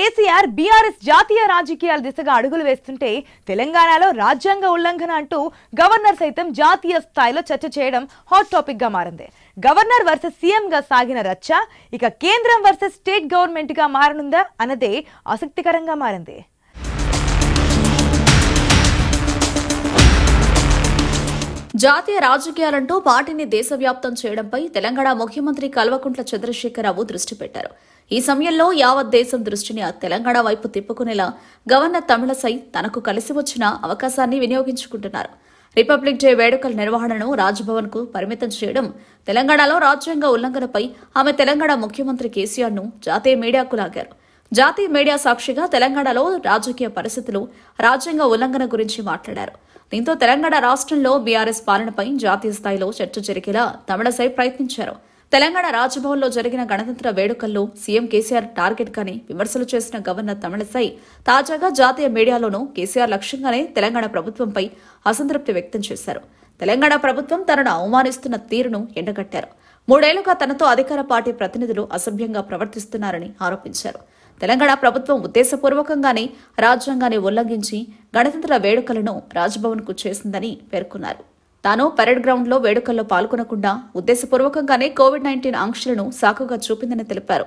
KCR BRS జాతీయ రాజకీయాల దిశగా అడుగులు వేస్తుంటే తెలంగాణలో రాజ్యాంగ ఉల్లంఘన అంటూ గవర్నర్ సైతం జాతీయ స్థాయిలో చర్చ చేయడం హాట్ టాపిక్ గా మారింది గవర్నర్ వర్సెస్ సీఎం గా సాగిన రచ్చ ఇక కేంద్రం వర్సెస్ స్టేట్ గవర్నమెంట్ గా మారనుందా అన్నదే ఆసక్తికరంగా మారింది జాతీయ రాజకీయాలంటూ పార్టీని దేశవ్యాప్తం చేయడంపై తెలంగాణ ముఖ్యమంత్రి కల్వకుంట్ల చంద్రశేఖరరావు దృష్టి పెట్టారు ఈ సమయంలో యావత్ దేశం దృష్టిని తెలంగాణ వైపు తిప్పుకునేలా గవర్నర్ తమిళసై తనకు కలిసి వచ్చిన అవకాశాన్ని వినియోగించుకుంటున్నారు రిపబ్లిక్ డే వేడుకల నిర్వహణను రాజ్భవన్ కు పరిమితం చేయడం తెలంగాణలో రాజ్యాంగ ఉల్లంఘనపై ఆమె తెలంగాణ ముఖ్యమంత్రి కేసీఆర్ ను జాతీయ మీడియాకు లాగారు జాతీయ మీడియా సాక్షిగా తెలంగాణలో రాజకీయ పరిస్థితులు రాజ్యాంగ ఉల్లంఘన గురించి మాట్లాడారు దీంతో తెలంగాణ రాష్ట్రంలో బీఆర్ఎస్ పాలనపై జాతీయ స్థాయిలో చర్చ జరిగేలా తమిళసై ప్రయత్నించారు తెలంగాణ రాజ్భవన్లో జరిగిన గణతంత్ర వేడుకల్లో సీఎం కేసీఆర్ టార్గెట్ గానే విమర్శలు చేసిన గవర్నర్ తమిళసై తాజాగా జాతీయ మీడియాలోనూ కేసీఆర్ లక్ష్యంగానే తెలంగాణ ప్రభుత్వంపై అసంతృప్తి వ్యక్తం చేశారు తెలంగాణ ప్రభుత్వం తనను అవమానిస్తున్న తీరును ఎండగట్టారు మూడేళ్లుగా తనతో అధికార పార్టీ ప్రతినిధులు అసభ్యంగా ప్రవర్తిస్తున్నారని ఆరోపించారు తెలంగాణ ప్రభుత్వం ఉద్దేశపూర్వకంగానే రాజ్యాంగాన్ని ఉల్లంఘించి గణతంత్ర వేడుకలను రాజ్భవన్కు చేసిందని పేర్కొన్నారు తాను పెరేడ్ గ్రౌండ్లో వేడుకల్లో పాల్గొనకుండా ఉద్దేశపూర్వకంగానే కోవిడ్ నైన్టీన్ ఆంక్షలను సాకుగా చూపిందని తెలిపారు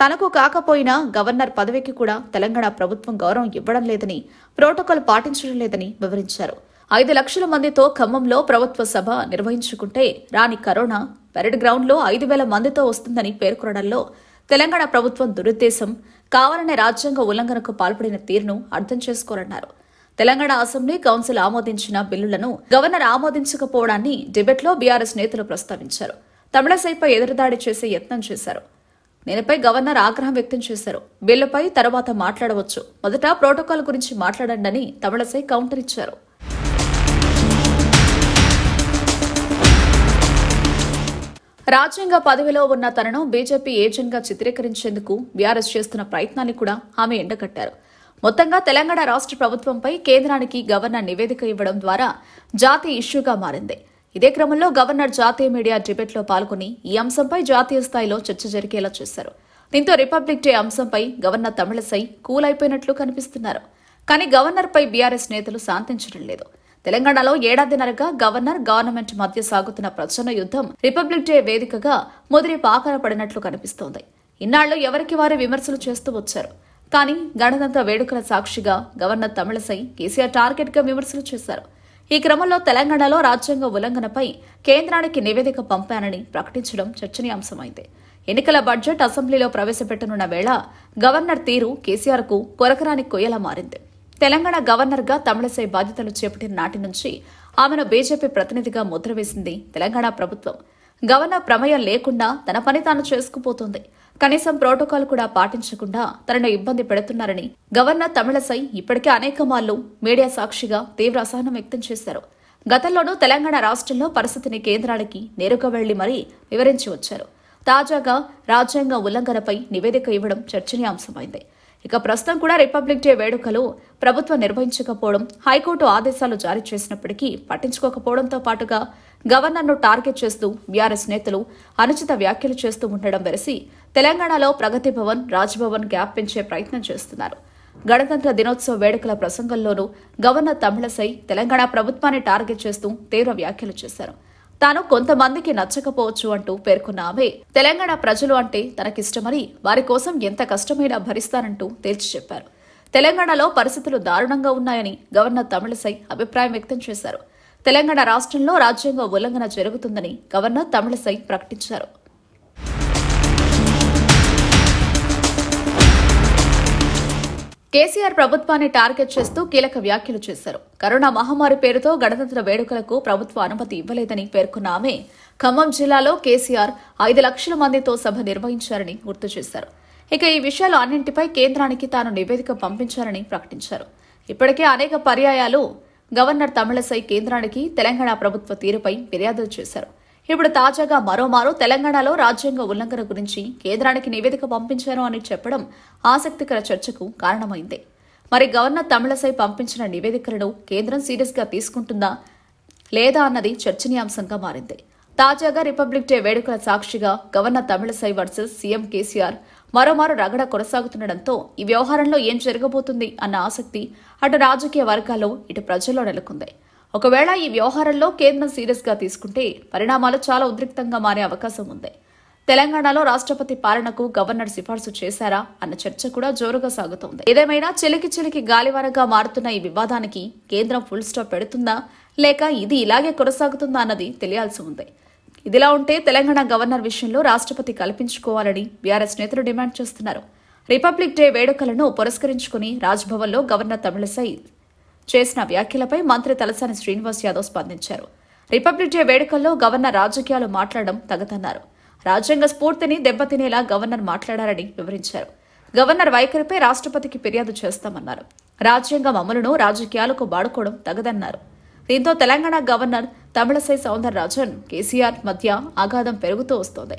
తనకు కాకపోయినా గవర్నర్ పదవికి కూడా తెలంగాణ ప్రభుత్వం గౌరవం ఇవ్వడం లేదని ప్రోటోకాల్ పాటించడం లేదని వివరించారు ఐదు లక్షల మందితో ఖమ్మంలో ప్రభుత్వ సభ నిర్వహించుకుంటే రాని కరోనా పెరడ్ గ్రౌండ్లో ఐదు వేల మందితో వస్తుందని పేర్కొనడంలో తెలంగాణ ప్రభుత్వం దురుద్దేశం కావాలనే రాజ్యాంగ ఉల్లంఘనకు పాల్పడిన తీరును అర్థం చేసుకోరన్నారు తెలంగాణ అసెంబ్లీ కౌన్సిల్ ఆమోదించిన బిల్లులను గవర్నర్ ఆమోదించకపోవడాన్ని లో బీఆర్ఎస్ నేతలు ప్రస్తావించారు తమిళసైపై ఎదురుదాడి చేసే యత్నం చేశారు దీనిపై గవర్నర్ ఆగ్రహం వ్యక్తం చేశారు బిల్లుపై తర్వాత మాట్లాడవచ్చు మొదట ప్రోటోకాల్ గురించి మాట్లాడండి తమిళసై కౌంటర్ ఇచ్చారు రాజ్యాంగ పదవిలో ఉన్న తనను బీజేపీ ఏజెంట్గా చిత్రీకరించేందుకు బీఆర్ఎస్ చేస్తున్న ప్రయత్నాన్ని కూడా ఆమె ఎండగట్టారు మొత్తంగా తెలంగాణ రాష్ట్ర ప్రభుత్వంపై కేంద్రానికి గవర్నర్ నివేదిక ఇవ్వడం ద్వారా జాతీయ ఇష్యూగా మారింది ఇదే క్రమంలో గవర్నర్ జాతీయ మీడియా డిబేట్లో పాల్గొని ఈ అంశంపై జాతీయ స్థాయిలో చర్చ జరిగేలా చేశారు దీంతో రిపబ్లిక్ డే అంశంపై గవర్నర్ తమిళసై కూల్ అయిపోయినట్లు కనిపిస్తున్నారు కానీ గవర్నర్పై బీఆర్ఎస్ నేతలు శాంతించడం లేదు తెలంగాణలో ఏడాదిన్నరగా గవర్నర్ గవర్నమెంట్ మధ్య సాగుతున్న ప్రచన్న యుద్ధం రిపబ్లిక్ డే వేదికగా ముదిరి పాకర పడినట్లు కనిపిస్తోంది ఇన్నాళ్లు ఎవరికి వారు విమర్శలు చేస్తూ వచ్చారు కానీ గణతంత్ర వేడుకల సాక్షిగా గవర్నర్ తమిళసై కేసీఆర్ టార్గెట్ గా విమర్శలు చేశారు ఈ క్రమంలో తెలంగాణలో రాజ్యాంగ ఉల్లంఘనపై కేంద్రానికి నివేదిక పంపానని ప్రకటించడం చర్చనీయాంశమైంది ఎన్నికల బడ్జెట్ అసెంబ్లీలో ప్రవేశపెట్టనున్న వేళ గవర్నర్ తీరు కేసీఆర్ కు కొరకరాని కొయ్యలా మారింది తెలంగాణ గవర్నర్గా తమిళసై బాధ్యతలు చేపట్టిన నాటి నుంచి ఆమెను బీజేపీ ప్రతినిధిగా ముద్ర వేసింది తెలంగాణ ప్రభుత్వం గవర్నర్ ప్రమేయం లేకుండా తన పని తాను చేసుకుపోతుంది కనీసం ప్రోటోకాల్ కూడా పాటించకుండా తనను ఇబ్బంది పెడుతున్నారని గవర్నర్ తమిళసై ఇప్పటికే అనేక మార్లు మీడియా సాక్షిగా తీవ్ర అసహనం వ్యక్తం చేశారు గతంలోనూ తెలంగాణ రాష్ట్రంలో పరిస్థితిని కేంద్రానికి నేరుగా వెళ్లి మరీ వివరించి వచ్చారు తాజాగా రాజ్యాంగ ఉల్లంఘనపై నివేదిక ఇవ్వడం చర్చనీయాంశమైంది ఇక ప్రస్తుతం కూడా రిపబ్లిక్ డే వేడుకలు ప్రభుత్వం నిర్వహించకపోవడం హైకోర్టు ఆదేశాలు జారీ చేసినప్పటికీ పట్టించుకోకపోవడంతో పాటుగా గవర్నర్ను టార్గెట్ చేస్తూ బీఆర్ఎస్ నేతలు అనుచిత వ్యాఖ్యలు చేస్తూ ఉండడం వెరసి తెలంగాణలో ప్రగతి భవన్ రాజ్భవన్ గ్యాప్ పెంచే ప్రయత్నం చేస్తున్నారు గణతంత్ర దినోత్సవ వేడుకల ప్రసంగంలోనూ గవర్నర్ తమిళసై తెలంగాణ ప్రభుత్వాన్ని టార్గెట్ చేస్తూ తీవ్ర వ్యాఖ్యలు చేశారు తాను కొంతమందికి నచ్చకపోవచ్చు అంటూ పేర్కొన్న ఆమె తెలంగాణ ప్రజలు అంటే తనకిష్టమని వారి కోసం ఎంత కష్టమైనా భరిస్తానంటూ తేల్చి చెప్పారు తెలంగాణలో పరిస్థితులు దారుణంగా ఉన్నాయని గవర్నర్ తమిళసై అభిప్రాయం వ్యక్తం చేశారు తెలంగాణ రాష్ట్రంలో రాజ్యాంగ ఉల్లంఘన జరుగుతుందని గవర్నర్ తమిళసై ప్రకటించారు కేసీఆర్ ప్రభుత్వాన్ని టార్గెట్ చేస్తూ కీలక వ్యాఖ్యలు చేశారు కరోనా మహమ్మారి పేరుతో గణతంత్ర వేడుకలకు ప్రభుత్వ అనుమతి ఇవ్వలేదని పేర్కొన్న ఆమె ఖమ్మం జిల్లాలో కేసీఆర్ ఐదు లక్షల మందితో సభ నిర్వహించారని గుర్తు చేశారు ఇక ఈ విషయాలు అన్నింటిపై కేంద్రానికి తాను నివేదిక పంపించారని ప్రకటించారు ఇప్పటికే అనేక పర్యాయాలు గవర్నర్ తమిళసై కేంద్రానికి తెలంగాణ ప్రభుత్వ తీరుపై ఫిర్యాదులు చేశారు ఇప్పుడు తాజాగా మరోమారు తెలంగాణలో రాజ్యాంగ ఉల్లంఘన గురించి కేంద్రానికి నివేదిక పంపించారు అని చెప్పడం ఆసక్తికర చర్చకు కారణమైంది మరి గవర్నర్ తమిళసై పంపించిన నివేదికలను కేంద్రం సీరియస్గా తీసుకుంటుందా లేదా అన్నది చర్చనీయాంశంగా మారింది తాజాగా రిపబ్లిక్ డే వేడుకల సాక్షిగా governor Tamilisai versus CM KCR మరోమారు రగడ కొనసాగుతుండటంతో ఈ వ్యవహారంలో ఏం జరగబోతుంది అన్న ఆసక్తి అటు రాజకీయ వర్గాల్లో ఇటు ప్రజల్లో నెలకొంది ఒకవేళ ఈ వ్యవహారంలో కేంద్రం సీరియస్గా తీసుకుంటే పరిణామాలు చాలా ఉద్రిక్తంగా మారే అవకాశం ఉంది తెలంగాణలో రాష్ట్రపతి పాలనకు గవర్నర్ సిఫార్సు చేశారా అన్న చర్చ కూడా జోరుగా సాగుతోంది ఏదేమైనా చిలికి చిలికి గాలివారగా మారుతున్న ఈ వివాదానికి కేంద్రం ఫుల్ స్టాప్ పెడుతుందా లేక ఇది ఇలాగే కొనసాగుతుందా అన్నది తెలియాల్సి ఉంది ఇదిలా ఉంటే తెలంగాణ గవర్నర్ విషయంలో రాష్ట్రపతి కల్పించుకోవాలని బీఆర్ఎస్ నేతలు డిమాండ్ చేస్తున్నారు రిపబ్లిక్ డే వేడుకలను పురస్కరించుకుని రాజ్భవన్లో గవర్నర్ తమిళసై చేసిన వ్యాఖ్యలపై మంత్రి తలసాని శ్రీనివాస్ యాదవ్ స్పందించారు రిపబ్లిక్ డే వేడుకల్లో గవర్నర్ రాజకీయాలు మాట్లాడడం తగదన్నారు రాజ్యాంగ స్ఫూర్తిని దెబ్బతినేలా గవర్నర్ మాట్లాడారని వివరించారు గవర్నర్ వైఖరిపై రాష్ట్రపతికి ఫిర్యాదు చేస్తామన్నారు రాజ్యాంగం అమలును రాజకీయాలకు వాడుకోవడం తగదన్నారు దీంతో తెలంగాణ గవర్నర్ తమిళసై రాజన్ కేసీఆర్ మధ్య అగాధం పెరుగుతూ వస్తోంది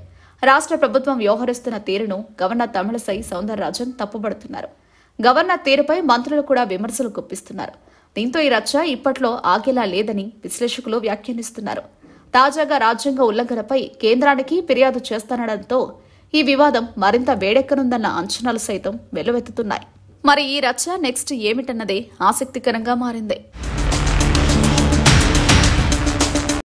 రాష్ట్ర ప్రభుత్వం వ్యవహరిస్తున్న తీరును గవర్నర్ తమిళసై రాజన్ తప్పుబడుతున్నారు గవర్నర్ తీరుపై మంత్రులు కూడా విమర్శలు గుప్పిస్తున్నారు దీంతో ఈ రచ్చ ఇప్పట్లో ఆగేలా లేదని విశ్లేషకులు వ్యాఖ్యానిస్తున్నారు తాజాగా రాజ్యాంగ ఉల్లంఘనపై కేంద్రానికి ఫిర్యాదు చేస్తానడంతో ఈ వివాదం మరింత వేడెక్కనుందన్న అంచనాలు సైతం వెల్లువెత్తుతున్నాయి మరి ఈ రచ్చ నెక్స్ట్ ఏమిటన్నదే ఆసక్తికరంగా మారింది